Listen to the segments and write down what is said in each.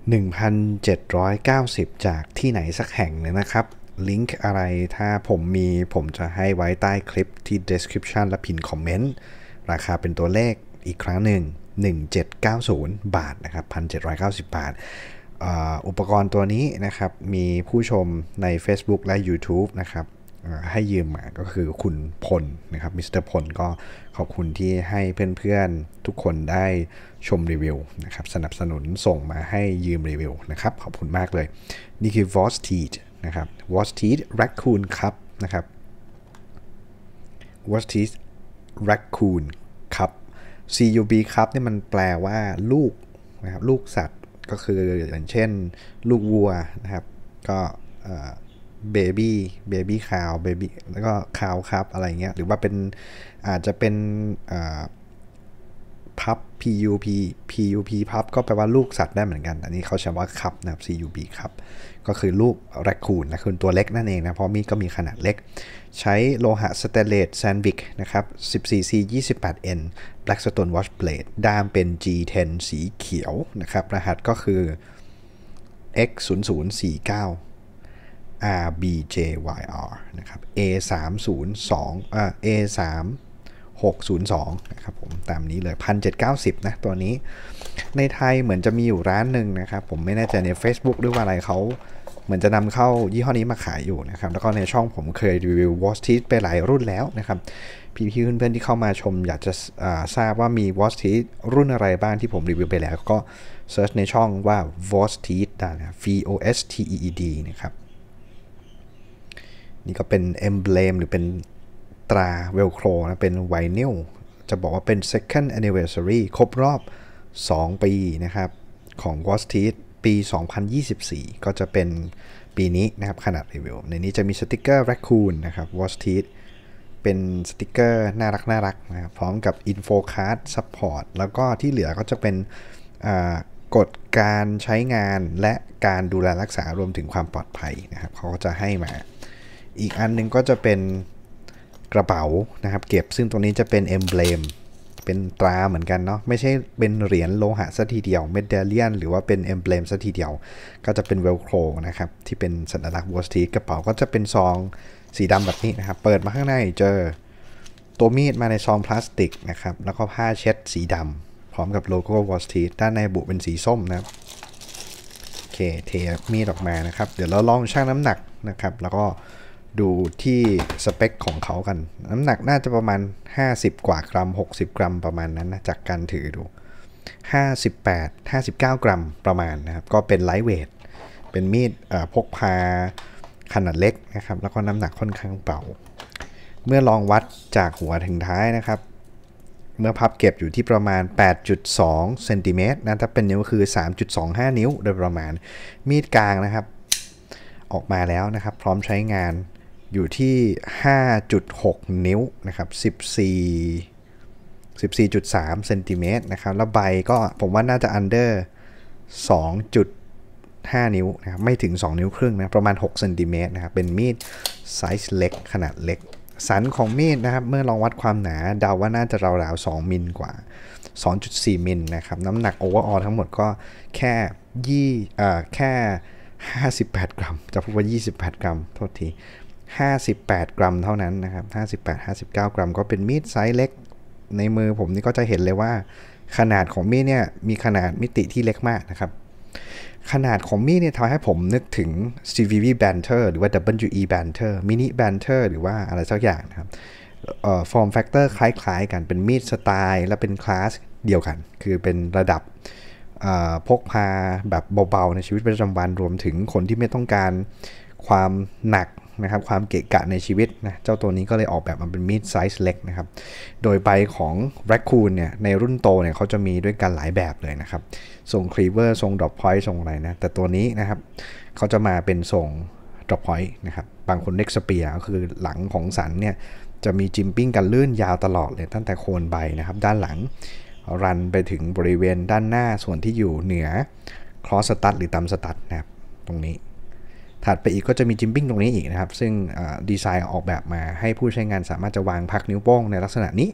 1,790 จากที่ไหนสักแห่งเลยนะครับ ลิงก์อะไรถ้าผมมีผมจะให้ไว้ใต้คลิปที่ description และพินคอมเมนต์ ราคาเป็นตัวเลขอีกครั้งหนึ่ง 1790 บาทนะครับ 1,790 บาท อุปกรณ์ตัวนี้นะครับมีผู้ชมใน Facebook และ YouTube นะครับให้ยืมมา ก็คือคุณพลนะครับ มิสเตอร์พลก็ขอบคุณที่ให้เพื่อนๆ ทุกคนได้ชมรีวิวนะครับ สนับสนุนส่งมาให้ยืมรีวิวนะครับ ขอบคุณมากเลย นี่คือ v o s t e e t นะครับ v o s t e e t Raccoon ครับนะครับ v o s t e e t Raccoon ครับ CUB ครับนี่มันแปลว่าลูกนะครับลูกสัตว์ก็คืออย่างเช่นลูกวัวนะครับ ก็เบบี้เบบี้คาวเบบี้แล้วก็คาวครับ อะไรเงี้ย หรือว่าเป็น อาจจะเป็นพับ pup pup พับก็แปลว่าลูกสัตว์ได้เหมือนกัน อันนี้เขาใช้ว่าครับนะครับ c u p ครับก็คือลูกแรคคูนนะคือตัวเล็กนั่นเองนะ เพราะมีก็มีขนาดเล็ก ใช้โลหะสเตเลตแซนวิกนะครับ 14c 28n blackstone watch p l a t e ด้ามเป็น g10 สีเขียวนะครับรหัสก็คือ x0049 RBJYR นะครับ A 3 0 2อ่า A 3 602นะครับผม ตามนี้เลย1790 นะ ตัวนี้ ในไทยเหมือนจะมีอยู่ร้านหนึ่งนะครับ ผมไม่แน่ใจใน Facebook หรือว่าอะไรเขาเหมือนจะนำเข้ายี่ห้อนี้มาขายอยู่นะครับ แล้วก็ในช่องผมเคยรีวิววอสทีสไปหลายรุ่นแล้วนะครับ พี่ๆเพื่อนๆที่เข้ามาชมอยากจะทราบว่ามีวอสทีสรุ่นอะไรบ้าง ที่ผมรีวิวไปแล้วก็เซิร์ชในช่องว่า v o s t e e d นะ V O S T E E D นะครับนี่ก็เป็น เอ็มเบลม หรือเป็นตราเวลโครนะ เป็นไวนิลจะบอกว่าเป็น second anniversary ครบรอบ 2 ปีนะครับ ของ w a t c h t e e ปี 2024 ก็จะเป็นปีนี้นะครับ ขนาดรีวิว ในนี้จะมีสติกเกอร์ Raccoon นะครับ w a t c h t e e เป็นสติกเกอร์ น่ารักน่ารักนะครับ พร้อมกับ info card support แล้วก็ที่เหลือก็จะเป็นกฎการใช้งานและการดูแลรักษารวมถึงความปลอดภัยนะครับเขาก็จะให้มาอีกอันนึงก็จะเป็นกระเป๋านะครับเก็บซึ่งตรงนี้จะเป็นเอ็มเบลมเป็นตราเหมือนกันเนาะไม่ใช่เป็นเหรียญโลหะสัทีเดียวเมดเดเลียนหรือว่าเป็นเอ็มเบลมสัทีเดียวก็จะเป็นเวลโครนะครับที่เป็นสัญลักษณ์วอสตีกระเป๋าก็จะเป็นซองสีดำแบบนี้นะครับเปิดมาข้างในเจอตัวมีด มาในซองพลาสติกนะครับแล้วก็ผ้าเช็ดสีดำพร้อมกับโลโก้วอสตีด้านในบุเป็นสีส้มนะครับโอเคเทมีดออกมานะครับ เดี๋ยวเราลองชั่งน้ำหนักนะครับแล้วก็ดูที่สเปคของเขากัน น้ำหนักน่าจะประมาณ 50 กว่ากรัม 60 กรัมประมาณนั้นนะ จากการถือดู 58 59 กรัมประมาณนะครับ ก็เป็นไลท์เวท เป็นมีดพกพาขนาดเล็กนะครับ แล้วก็น้ำหนักค่อนข้างเบา เมื่อลองวัดจากหัวถึงท้ายนะครับ เมื่อพับเก็บอยู่ที่ประมาณ 8.2เซนติเมตรนะ ถ้าเป็นนิ้วคือ 3.25 นิ้ว โดยประมาณ มีดกลางนะครับ ออกมาแล้วนะครับ พร้อมใช้งานอยู่ที่ 5.6 นิ้วนะครับ14 14.3 เซนติเมตรนะครับ แล้วใบก็ ผมว่าน่าจะอันเดอร์2.5 นิ้วนะครับ ไม่ถึง 2 นิ้วครึ่งนะ ประมาณ 6 เซนติเมตรนะครับ เป็นมีดไซส์เล็กขนาดเล็ก สันของมีดนะครับ เมื่อลองวัดความหนา เดาว่าน่าจะราวๆ 2 มิลกว่า 2.4 มิลนะครับ น้ำหนักโอเวอร์ออทั้งหมดก็แค่ยี่เอ่อแค่ 58 กรัม จะพูดว่า 28 กรัม โทษที58 กรัมเท่านั้นนะครับ 58 59 กรัมก็เป็นมีดไซส์เล็ก ในมือผมนี่ก็จะเห็นเลยว่าขนาดของมีดเนี่ยมีขนาดมิติที่เล็กมากนะครับ ขนาดของมีดเนี่ยทำให้ผมนึกถึง CVV Banter หรือว่า WE Banter Mini Banter หรือว่าอะไรสักอย่างนะครับฟอร์มแฟกเตอร์คล้ายๆกันเป็นมีดสไตล์และเป็นคลาสเดียวกัน คือเป็นระดับพกพาแบบเบาๆในชีวิตประจำวันรวมถึงคนที่ไม่ต้องการความหนักนะครับความเกะกะในชีวิตนะเจ้าตัวนี้ก็เลยออกแบบมันเป็นมีดไซส์เล็กนะครับโดยใบของแรคคูนเนี่ยในรุ่นโตเนี่ยเขาจะมีด้วยกันหลายแบบเลยนะครับทรงคลีเวอร์ทรงดรอปพอยต์ทรงอะไรนะ แต่ตัวนี้นะครับเขาจะมาเป็นทรงดรอปพอยต์นะครับบางคนเล็กสเปียก็คือหลังของสันเนี่ยจะมีจิมปิ้งกันลื่นยาวตลอดเลย ตั้งแต่โคนใบนะครับ ด้านหลังรันไปถึงบริเวณด้านหน้าส่วนที่อยู่เหนือครอสตัดหรือตามสตัดนะครับตรงนี้ถัดไปอีกก็จะมีจิมปิ้งตรงนี้อีกนะครับซึ่งดีไซน์ออกแบบมาให้ผู้ใช้งานสามารถจะวางพักนิ้วโป้งในลักษณะนี้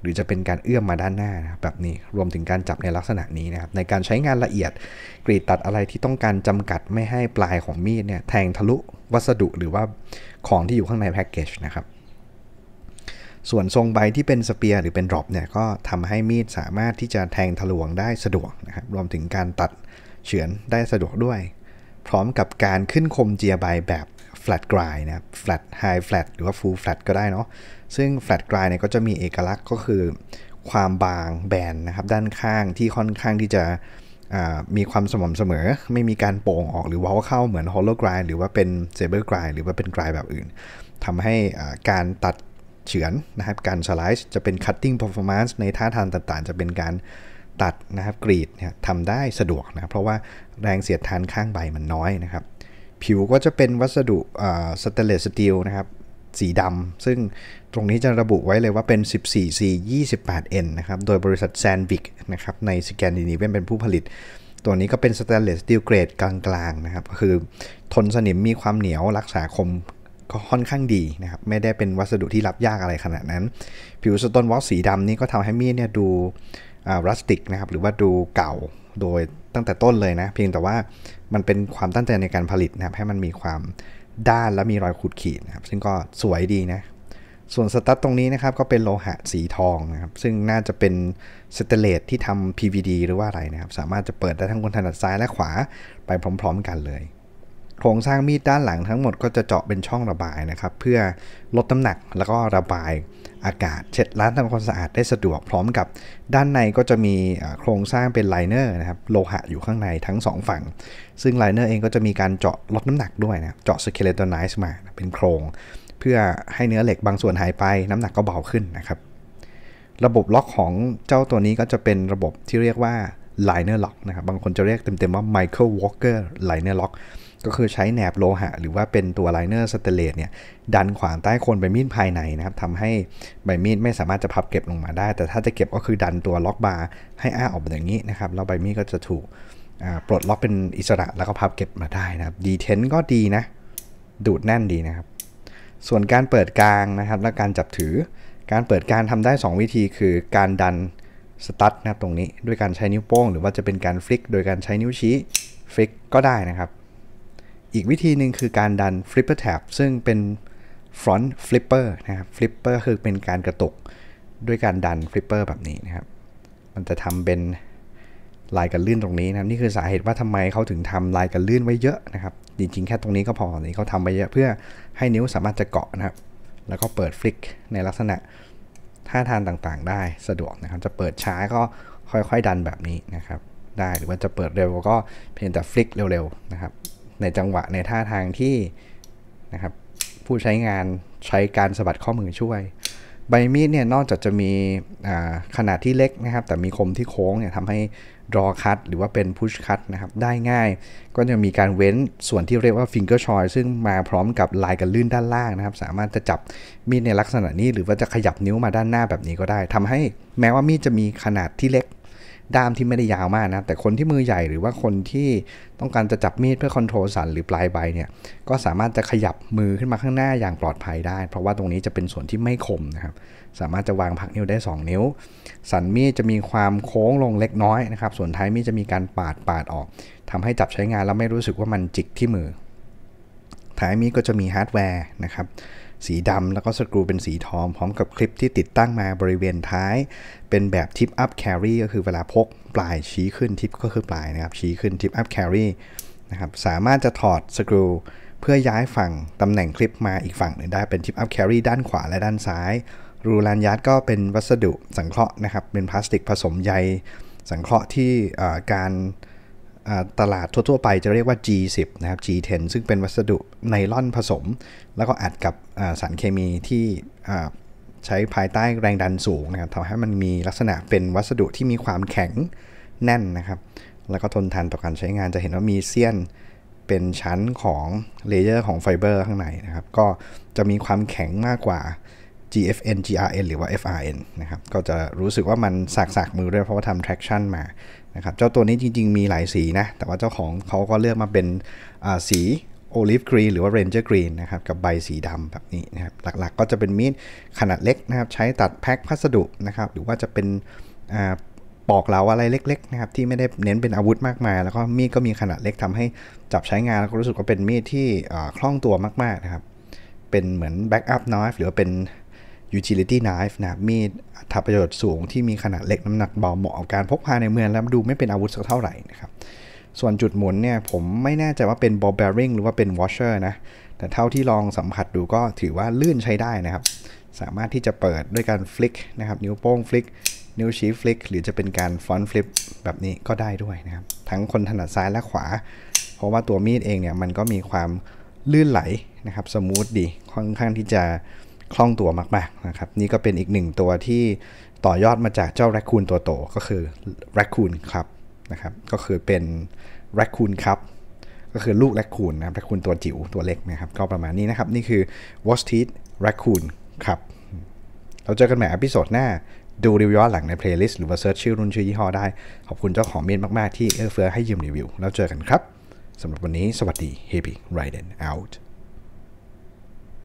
หรือจะเป็นการเอื้อมมาด้านหน้านะแบบนี้รวมถึงการจับในลักษณะนี้นะครับในการใช้งานละเอียดกรีดตัดอะไรที่ต้องการจำกัดไม่ให้ปลายของมีดเนี่ยแทงทะลุวัสดุ หรือว่าของที่อยู่ข้างในแพ็กเกจนะครับส่วนทรงใบที่เป็นสเปียร์หรือเป็นดรอปเนี่ยก็ทำให้มีดสามารถที่จะแทงทะลวงได้สะดวกนะครับรวมถึงการตัดเฉือนได้สะดวกด้วยพร้อมกับการขึ้นคมเจียบยแบบ flat g r d นะ flat high flat หรือว่า full flat ก็ได้เนาะ ซึ่ง flat g r d เนี่ยก็จะมีเอกลักษณ์ก็คือ ความบางแบนนะครับด้านข้างที่ค่อนข้างที่จะมีความสม่ำเสมอ ไม่มีการโป่งออกหรือว่าเข้าเหมือน hollow grind หรือว่าเป็น saber grind หรือว่าเป็น grind แบบอื่นทำให้การตัดเฉือนนะครับ การส l i c e จะเป็น cutting performance ในท่าทางต่าง ๆ จะเป็นการตัดนะครับกรีดเนี่ยทำได้สะดวกนะเพราะว่าแรงเสียดทานข้างใบมันน้อยนะครับผิวก็จะเป็นวัสดุสเตเลสสตีลนะครับสีดำซึ่งตรงนี้จะระบุไว้เลยว่าเป็น 14C 28N นะครับโดยบริษัทแซนวิกนะครับในสแกนดิเนเวียนเป็นผู้ผลิต ตัวนี้ก็เป็นสแตนเลสสตีลเกรดกลางๆนะครับคือทนสนิมมีความเหนียวรักษาคมก็ค่อนข้างดีนะครับไม่ได้เป็นวัสดุที่รับยากอะไรขนาดนั้น ผิวสโตนวอลสีดำนี่ก็ทำให้มีดเนี่ยดูรัสติกนะครับหรือว่าดูเก่าโดยตั้งแต่ต้นเลยนะ เพียงแต่ว่ามันเป็นความตั้งใจในการผลิตนะครับ ให้มันมีความด้านและมีรอยขูดขีดนะครับซึ่งก็สวยดีนะ ส่วนสตัตตรงนี้นะครับก็เป็นโลหะสีทองนะครับ ซึ่งน่าจะเป็นสเตเลตที่ทำ PVD หรือว่าอะไรนะครับ สามารถจะเปิดได้ทั้งคนถนัดซ้ายและขวาไปพร้อมๆกันเลยโครงสร้างมีดด้านหลังทั้งหมดก็จะเจาะเป็นช่องระบายนะครับ เพื่อลดน้ำหนักแล้วก็ระบายอากาศเช็ดล้างทำความสะอาดได้สะดวกพร้อมกับด้านในก็จะมีโครงสร้างเป็นไลเนอร์นะครับโลหะอยู่ข้างในทั้ง2ฝั่งซึ่งไลเนอร์เองก็จะมีการเจาะลดน้ำหนักด้วยนะเจาะสเคเลตอนไนซ์มา เป็นโครง เพื่อให้เนื้อเหล็กบางส่วนหายไปน้ำหนักก็เบาขึ้นนะครับ ระบบล็อกของเจ้าตัวนี้ก็จะเป็นระบบที่เรียกว่าไลเนอร์ล็อกนะครับ บางคนจะเรียกเต็มๆว่า Michael Walker Liner Lock ก็คือใช้แหนบโลหะ หรือว่าเป็นตัวไลเนอร์สเตเลตเนี่ย ดันขวางใต้โคนใบมีดภายในนะครับ ทำให้ใบมีดไม่สามารถจะพับเก็บลงมาได้ แต่ถ้าจะเก็บก็คือดันตัวล็อกบาร์ให้อ้าออกมาอย่างนี้นะครับ แล้วใบมีดก็จะถูกปลดล็อกเป็นอิสระแล้วก็พับเก็บมาได้นะครับ ดีเทนก็ดีนะ ดูดแน่นดีนะครับ ส่วนการเปิดกลางนะครับ และการจับถือ การเปิดการทำได้ 2 วิธีคือการดันสตั๊ดนะครับตรงนี้ด้วยการใช้นิ้วโป้งหรือว่าจะเป็นการฟลิกโดยการใช้นิ้วชี้ฟลิกก็ได้นะครับ อีกวิธีหนึ่งคือการดัน flipper tab ซึ่งเป็น front flipper นะครับ flipper คือเป็นการกระตุกด้วยการดัน flipper แบบนี้นะครับมันจะทำเป็นลายกันลื่นตรงนี้นะนี่คือสาเหตุว่าทำไมเขาถึงทำลายกันลื่นไว้เยอะนะครับจริงๆแค่ตรงนี้ก็พอนี่เขาทำไปเยอะเพื่อให้นิ้วสามารถจะเกาะนะครับ แล้วก็เปิดฟลิกในลักษณะท่าทางต่างๆได้สะดวกนะครับจะเปิดช้าก็ค่อยๆดันแบบนี้นะครับได้หรือว่าจะเปิดเร็วก็เพียงแต่ฟลิกเร็วๆนะครับในจังหวะในท่าทางที่นะครับผู้ใช้งานใช้การสะบัดข้อมือช่วย ใบมีดเนี่ยนอกจากจะมีขนาดที่เล็กนะครับ แต่มีคมที่โค้งเนี่ยทำใหดรอคัตหรือว่าเป็นพุชคัตนะครับ ได้ง่าย ก็จะมีการเว้นส่วนที่เรียกว่าิงเกอร์ชอยซึ่งมาพร้อมกับลายกันลื่นด้านล่างนะครับ สามารถจะจับมีดในลักษณะนี้ หรือว่าจะขยับนิ้วมาด้านหน้าแบบนี้ก็ได้ ทำให้แม้ว่ามีดจะมีขนาดที่เล็กด้ามที่ไม่ได้ยาวมากนะแต่คนที่มือใหญ่หรือว่าคนที่ต้องการจะจับมีดเพื่อคอนโทรลสันหรือปลายใบเนี่ย ก็สามารถจะขยับมือขึ้นมาข้างหน้าอย่างปลอดภัยได้ เพราะว่าตรงนี้จะเป็นส่วนที่ไม่คมนะครับสามารถจะวางผักนิ้วได้ 2 นิ้ว สันมีดจะมีความโค้งลงเล็กน้อยนะครับ ส่วนท้ายมีดจะมีการปาดปาดออก ทำให้จับใช้งานแล้วไม่รู้สึกว่ามันจิกที่มือท้ายมีดก็จะมีฮาร์ดแวร์นะครับ สีดำแล้วก็สกรูเป็นสีทอง พร้อมกับคลิปที่ติดตั้งมาบริเวณท้าย เป็นแบบทิปอัพแครีก็คือเวลาพกปลายชี้ขึ้นทิปก็คือปลายนะครับ ชี้ขึ้นทิปอัพแครีนะครับ สามารถจะถอดสกรูเพื่อย้ายฝั่งตำแหน่งคลิปมาอีกฝั่งหนึ่งได้ เป็นทิปอัพแครีด้านขวาและด้านซ้ายรูลานยาร์ดก็เป็นวัสดุสังเคราะห์นะครับ เป็นพลาสติกผสมใย สังเคราะห์ที่การตลาดทั่วๆไปจะเรียกว่า G10 นะครับ G10 ซึ่งเป็นวัสดุไนล่อนผสม แล้วก็อัดกับสารเคมีที่ใช้ภายใต้แรงดันสูงนะครับทำให้มันมีลักษณะเป็นวัสดุที่มีความแข็งแน่นนะครับ แล้วก็ทนทานต่อการใช้งานจะเห็นว่ามีเสี้ยนเป็นชั้นของเลเยอร์ของไฟเบอร์ข้างในนะครับ ก็จะมีความแข็งมากกว่า GFN GRN หรือว่า FRN นะครับ ก็จะรู้สึกว่ามันสากสากมือด้วยเพราะว่าทำ traction มา นะครับ เจ้าตัวนี้จริง ๆมีหลายสีนะ แต่ว่าเจ้าของเขาก็เลือกมาเป็นสีโอลิฟกรีนหรือว่าเรนเจอร์กรีนนะครับ กับใบสีดำแบบนี้นะครับ หลักๆก็จะเป็นมีดขนาดเล็กนะครับ ใช้ตัดแพ็คพัสดุนะครับ หรือว่าจะเป็นปอกเหลาอะไรเล็กๆนะครับ ที่ไม่ได้เน้นเป็นอาวุธมากมาย แล้วก็มีดก็มีขนาดเล็กทำให้จับใช้งานแล้วก็รู้สึกว่าเป็นมีดที่คล่องตัวมากๆนะครับ เป็นเหมือนแบ็กอัพน้อยหรือว่าเป็น utility knife นะมีดทับประโยชน์สูงที่มีขนาดเล็กน้ำหนักเบาเหมาะกับการพกพาในเมืองแล้วดูไม่เป็นอาวุธสักเท่าไหร่นะครับส่วนจุดหมุนเนี่ย ผมไม่แน่ใจว่าเป็น ball bearing หรือว่าเป็น washer นะแต่เท่าที่ลองสัมผัสดูก็ถือว่าลื่นใช้ได้นะครับ สามารถที่จะเปิดด้วยการฟลิกนะครับนิ้วโป้งฟลิกนิ้วชี้ฟลิกหรือจะเป็นการฟอนฟลิปแบบนี้ก็ได้ด้วยนะครับทั้งคนถนัดซ้ายและขวา เพราะว่าตัวมีดเองเนี่ยมันก็มีความลื่นไหลนะครับสมูทดีค่อนข้างที่จะคล่องตัวมากๆนะครับนี่ก็เป็นอีกหนึ่งตัวที่ต่อยอดมาจากเจ้าแรคคูนตัวโตก็คือแรคคูนครับนะครับ ก็คือเป็นแรคคูนครับ ก็คือลูกแรคคูนนะครับแรคคูนตัวจิ๋วตัวเล็กนะครับ ก็ประมาณนี้นะครับ นี่คือวอชทีสแรคคูนครับเราเจอกันใหม่อพิโซดหน้า ดูรีวิวหลังในเพลย์ลิสต์หรือว่าเซิร์ชชื่อรุ่นชื่อยี่ห้อได้ ขอบคุณเจ้าของเมีนมาก ๆที่เอื้อเฟื้อให้ยืมรีวิว แล้วเจอกันครับสำหรับวันนี้สวัสดี Happy r i d i n out